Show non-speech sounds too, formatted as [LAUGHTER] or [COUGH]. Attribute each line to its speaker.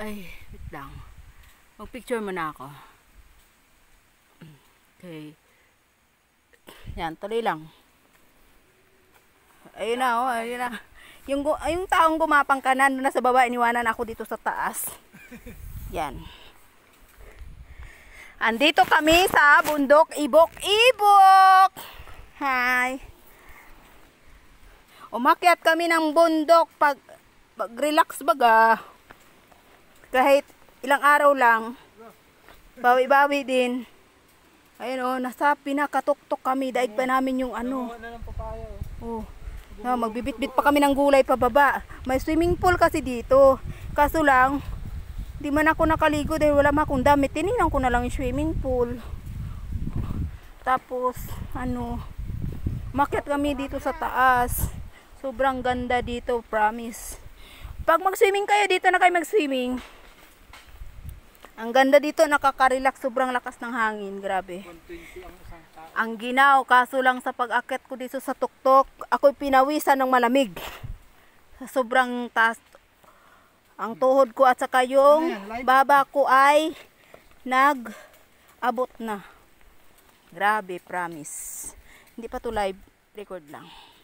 Speaker 1: Ay, wait lang. Mag-picture muna ako. Okay. Yan, tuloy lang. Ayun na, oh, ayun na. Yung, yung taong gumapang kanan, doon na sa baba, iniwanan ako dito sa taas. [LAUGHS] Yan. Andito kami sa bundok Ibok Ibok. Hi. Umakyat kami ng bundok pag, pag relax baga kahit ilang araw lang, bawi-bawi din. Ayun oh, nasa pinakatuktok kami, daig pa namin yung ano. Oh. oh. No, magbibitbit pa kami ng gulay pababa. May swimming pool kasi dito. Kaso lang, di man ako nakaligo dahil wala akong damit. Tinignan ko na lang yung swimming pool. Tapos, ano, makyat kami dito sa taas. Sobrang ganda dito, promise. Pag mag-swimming kayo, dito na kayo mag-swimming. Ang ganda dito, nakaka-relax, sobrang lakas ng hangin, grabe. 120 Ang ginaw, kaso lang sa pag-akit ko dito sa tuktok, ako'y pinawisan ng malamig. Sobrang taas. Ang tuhod ko at saka yung ano baba ko ay nag-abot na. Grabe, promise. Hindi pa to live, record lang.